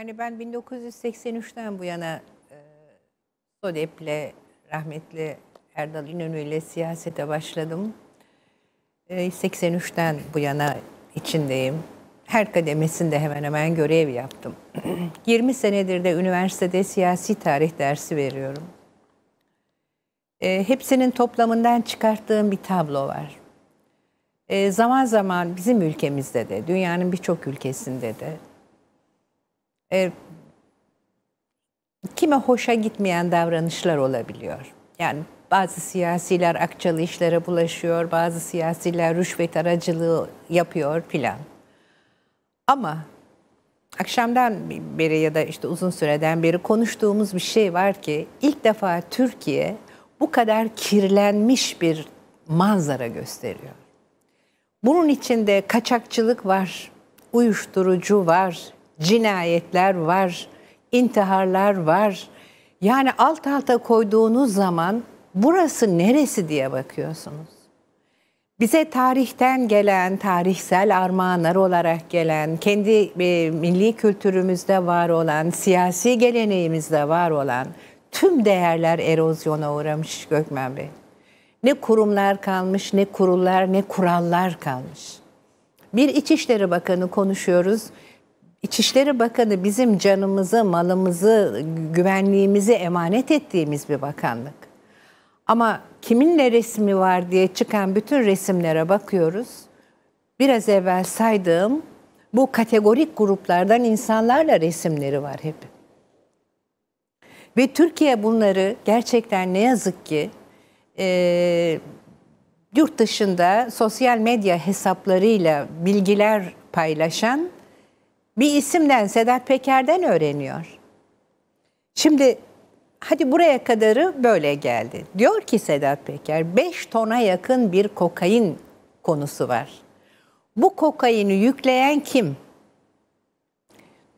Yani ben 1983'ten bu yana e, SODEP'le rahmetli Erdal İnönü siyasete başladım. E, 83'ten bu yana içindeyim. Her kademesinde hemen hemen görev yaptım. 20 senedir de üniversitede siyasi tarih dersi veriyorum. E, hepsinin toplamından çıkarttığım bir tablo var. E, zaman zaman bizim ülkemizde de, dünyanın birçok ülkesinde de e, kime hoşa gitmeyen davranışlar olabiliyor. Yani bazı siyasiler akçalı işlere bulaşıyor, bazı siyasiler rüşvet aracılığı yapıyor filan. Ama akşamdan beri ya da işte uzun süreden beri konuştuğumuz bir şey var ki ilk defa Türkiye bu kadar kirlenmiş bir manzara gösteriyor. Bunun içinde kaçakçılık var, uyuşturucu var, cinayetler var, intiharlar var. Yani alt alta koyduğunuz zaman burası neresi diye bakıyorsunuz. Bize tarihten gelen, tarihsel armağanlar olarak gelen, kendi e, milli kültürümüzde var olan, siyasi geleneğimizde var olan tüm değerler erozyona uğramış Gökmen Bey. Ne kurumlar kalmış, ne kurullar, ne kurallar kalmış. Bir İçişleri Bakanı konuşuyoruz İçişleri Bakanı bizim canımızı, malımızı, güvenliğimizi emanet ettiğimiz bir bakanlık. Ama kimin kiminle resmi var diye çıkan bütün resimlere bakıyoruz. Biraz evvel saydığım bu kategorik gruplardan insanlarla resimleri var hep. Ve Türkiye bunları gerçekten ne yazık ki e, yurt dışında sosyal medya hesaplarıyla bilgiler paylaşan bir isimden Sedat Peker'den öğreniyor. Şimdi hadi buraya kadarı böyle geldi. Diyor ki Sedat Peker 5 tona yakın bir kokain konusu var. Bu kokaini yükleyen kim?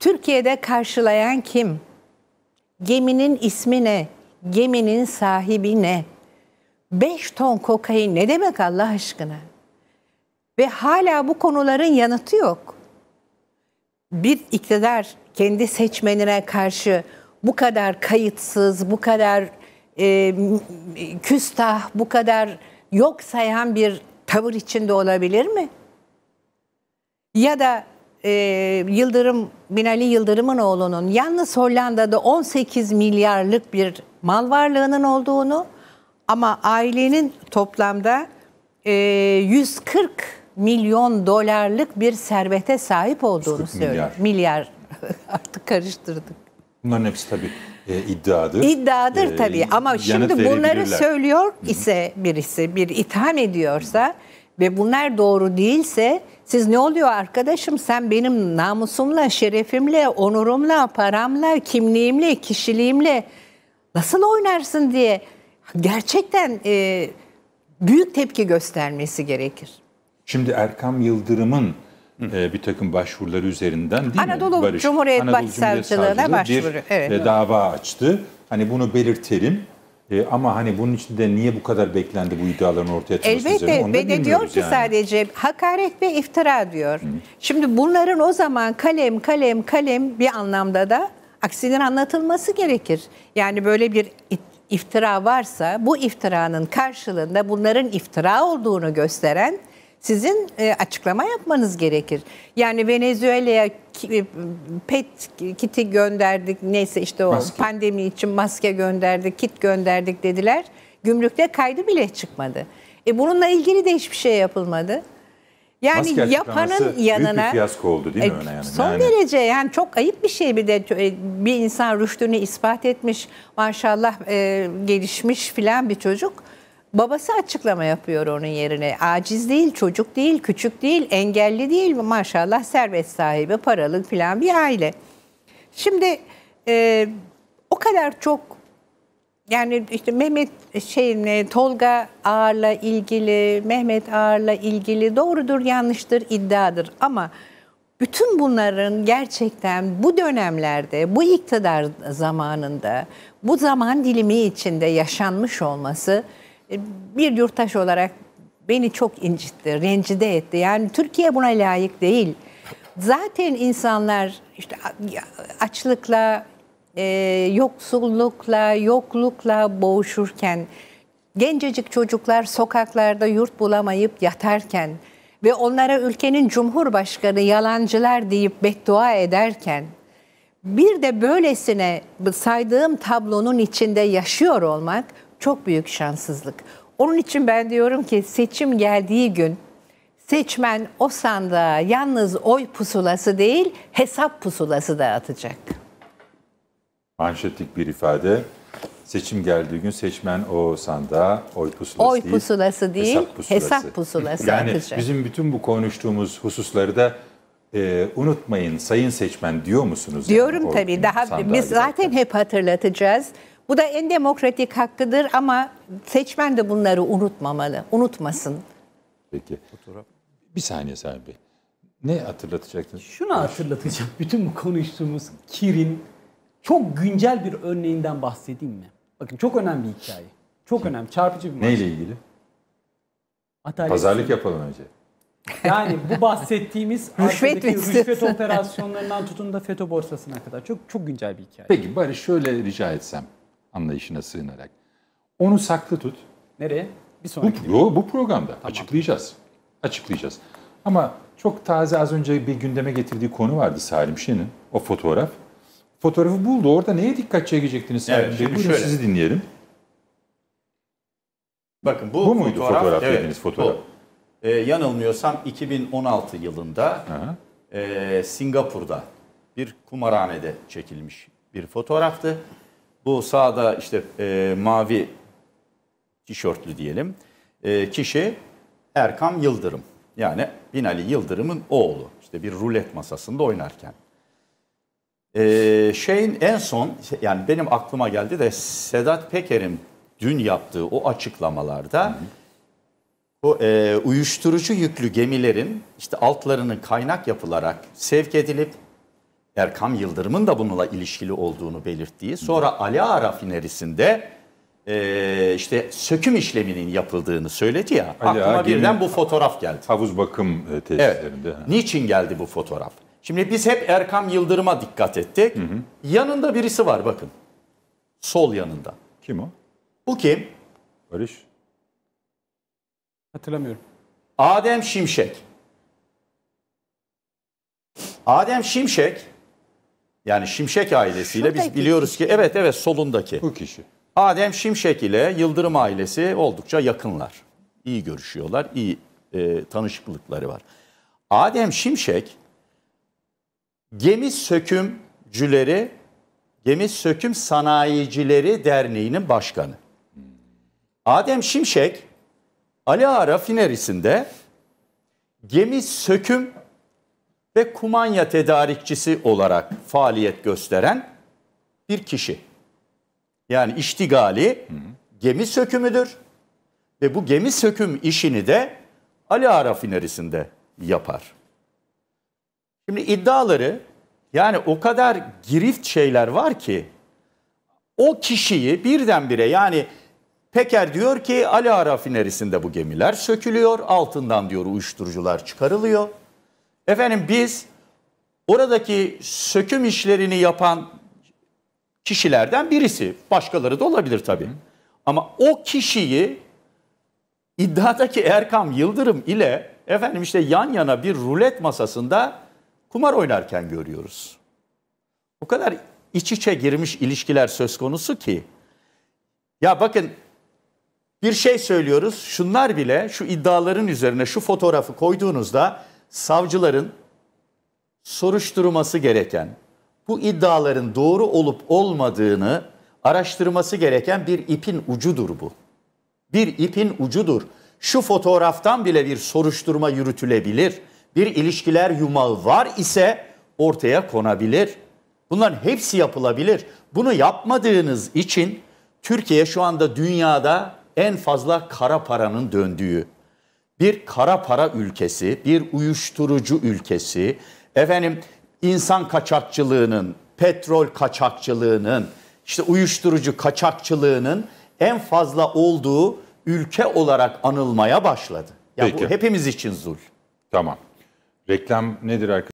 Türkiye'de karşılayan kim? Geminin ismi ne? Geminin sahibi ne? 5 ton kokain ne demek Allah aşkına? Ve hala bu konuların yanıtı yok bir iktidar kendi seçmenine karşı bu kadar kayıtsız, bu kadar e, küstah, bu kadar yok sayan bir tavır içinde olabilir mi? Ya da e, Yıldırım, Binali Yıldırım'ın oğlunun yalnız Hollanda'da 18 milyarlık bir mal varlığının olduğunu ama ailenin toplamda e, 140 milyon dolarlık bir servete sahip olduğunu söylüyor. Milyar. milyar. Artık karıştırdık. Bunların hepsi tabii e, iddiadır. İddiadır e, tabii ama şimdi bunları söylüyor ise birisi, bir itham ediyorsa ve bunlar doğru değilse siz ne oluyor arkadaşım sen benim namusumla, şerefimle, onurumla, paramla, kimliğimle, kişiliğimle nasıl oynarsın diye gerçekten e, büyük tepki göstermesi gerekir. Şimdi Erkam Yıldırım'ın e, bir takım başvuruları üzerinden değil Anadolu mi? Barış, Cumhuriyet Anadolu Başsavcılığına başvuru. Evet. E, dava açtı. Hani bunu belirtelim. E, ama hani bunun içinde niye bu kadar beklendi bu iddiaların ortaya çıkması Elbette üzerine? Elbette ve de diyor ki yani. sadece hakaret ve iftira diyor. Hı. Şimdi bunların o zaman kalem kalem kalem bir anlamda da aksinin anlatılması gerekir. Yani böyle bir iftira varsa bu iftiranın karşılığında bunların iftira olduğunu gösteren sizin e, açıklama yapmanız gerekir. Yani Venezuela'ya e, pet kiti gönderdik neyse işte o maske. pandemi için maske gönderdik, kit gönderdik dediler. Gümrükte kaydı bile çıkmadı. E bununla ilgili de hiçbir şey yapılmadı. Yani Maske yapanın yanına büyük bir fiyasko oldu değil mi e, öne yani? Son yani. derece yani çok ayıp bir şey bir de e, bir insan rüştünü ispat etmiş maşallah e, gelişmiş filan bir çocuk Babası açıklama yapıyor onun yerine. Aciz değil, çocuk değil, küçük değil, engelli değil. Maşallah servet sahibi, paralı falan bir aile. Şimdi e, o kadar çok yani işte Mehmet şeyin Tolga Ağar'la ilgili, Mehmet Ağar'la ilgili doğrudur, yanlıştır, iddiadır ama bütün bunların gerçekten bu dönemlerde, bu iktidar zamanında, bu zaman dilimi içinde yaşanmış olması e, bir yurttaş olarak beni çok incitti, rencide etti. Yani Türkiye buna layık değil. Zaten insanlar işte açlıkla, e, yoksullukla, yoklukla boğuşurken, gencecik çocuklar sokaklarda yurt bulamayıp yatarken ve onlara ülkenin cumhurbaşkanı yalancılar deyip beddua ederken bir de böylesine saydığım tablonun içinde yaşıyor olmak çok büyük şanssızlık. Onun için ben diyorum ki seçim geldiği gün seçmen o sandığa yalnız oy pusulası değil hesap pusulası da atacak. Manşetlik bir ifade. Seçim geldiği gün seçmen o sandığa oy pusulası oy değil, pusulası değil hesap pusulası, hesap pusulası yani atacak. bizim bütün bu konuştuğumuz hususları da e, unutmayın sayın seçmen diyor musunuz? Diyorum yani, tabii daha biz zaten hep hatırlatacağız. Bu da en demokratik hakkıdır ama seçmen de bunları unutmamalı, unutmasın. Peki. Bir saniye Sami Bey. Ne hatırlatacaktın? Şunu hatırlatacağım. Bütün bu konuştuğumuz Kirin çok güncel bir örneğinden bahsedeyim mi? Bakın çok önemli bir hikaye. Çok önemli, çarpıcı bir Neyle ilgili? Adalet Pazarlık yapalım önce. Yani bu bahsettiğimiz rüşvet, rüşvet operasyonlarından tutun da FETÖ borsasına kadar. Çok çok güncel bir hikaye. Peki bari şöyle rica etsem anlayışına sığınarak. Onu saklı tut. Nereye? Bir sonraki. Bu, yo, bu programda tamam. açıklayacağız. Açıklayacağız. Ama çok taze az önce bir gündeme getirdiği konu vardı Salim Şen'in. O fotoğraf. Fotoğrafı buldu. Orada neye dikkat çekecektiniz Salim evet, Bey? Buyurun sizi dinleyelim. Bakın bu, bu muydu fotoğraf, fotoğraf evet, dediğiniz fotoğraf? Bu. Ee, yanılmıyorsam 2016 yılında e, Singapur'da bir kumarhanede çekilmiş bir fotoğraftı. Bu sağda işte e, mavi tişörtlü diyelim e, kişi Erkam Yıldırım. Yani Binali Yıldırım'ın oğlu. İşte bir rulet masasında oynarken. E, şeyin en son yani benim aklıma geldi de Sedat Peker'in dün yaptığı o açıklamalarda... Hı Bu e, uyuşturucu yüklü gemilerin işte altlarının kaynak yapılarak sevk edilip Erkam Yıldırım'ın da bununla ilişkili olduğunu belirttiği, sonra Ali Ağa rafinerisinde e, işte söküm işleminin yapıldığını söyledi ya. Ali aklıma Ağa birden bu fotoğraf geldi. Havuz bakım e, tesislerinde. Evet. Niçin geldi bu fotoğraf? Şimdi biz hep Erkam Yıldırım'a dikkat ettik. Hı hı. Yanında birisi var bakın. Sol yanında. Kim o? Bu kim? Barış. Hatırlamıyorum. Adem Şimşek. Adem Şimşek yani Şimşek ailesiyle Şuradaki biz biliyoruz ki evet evet solundaki. Bu kişi. Adem Şimşek ile Yıldırım ailesi oldukça yakınlar. İyi görüşüyorlar, iyi e, tanışıklıkları var. Adem Şimşek gemi sökümcüleri, gemi söküm sanayicileri derneğinin başkanı. Adem Şimşek Ali Ağa rafinerisinde gemi söküm ve kumanya tedarikçisi olarak faaliyet gösteren bir kişi. Yani iştigali gemi sökümüdür ve bu gemi söküm işini de Ali Ağa rafinerisinde yapar. Şimdi iddiaları yani o kadar girift şeyler var ki o kişiyi birdenbire yani Peker diyor ki Ali Ağa rafinerisinde bu gemiler sökülüyor altından diyor uyuşturucular çıkarılıyor. Efendim biz oradaki söküm işlerini yapan kişilerden birisi. Başkaları da olabilir tabii. Ama o kişiyi iddiadaki Erkam Yıldırım ile efendim işte yan yana bir rulet masasında kumar oynarken görüyoruz. O kadar iç içe girmiş ilişkiler söz konusu ki. Ya bakın bir şey söylüyoruz. Şunlar bile şu iddiaların üzerine şu fotoğrafı koyduğunuzda savcıların soruşturması gereken, bu iddiaların doğru olup olmadığını araştırması gereken bir ipin ucudur bu. Bir ipin ucudur. Şu fotoğraftan bile bir soruşturma yürütülebilir. Bir ilişkiler yumağı var ise ortaya konabilir. Bunların hepsi yapılabilir. Bunu yapmadığınız için Türkiye şu anda dünyada en fazla kara paranın döndüğü bir kara para ülkesi, bir uyuşturucu ülkesi, efendim insan kaçakçılığının, petrol kaçakçılığının, işte uyuşturucu kaçakçılığının en fazla olduğu ülke olarak anılmaya başladı. Ya Peki. bu hepimiz için zul. Tamam. Reklam nedir arkadaşlar?